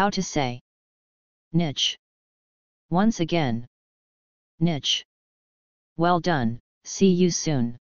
How to say. Niche. Once again. Niche. Well done, see you soon.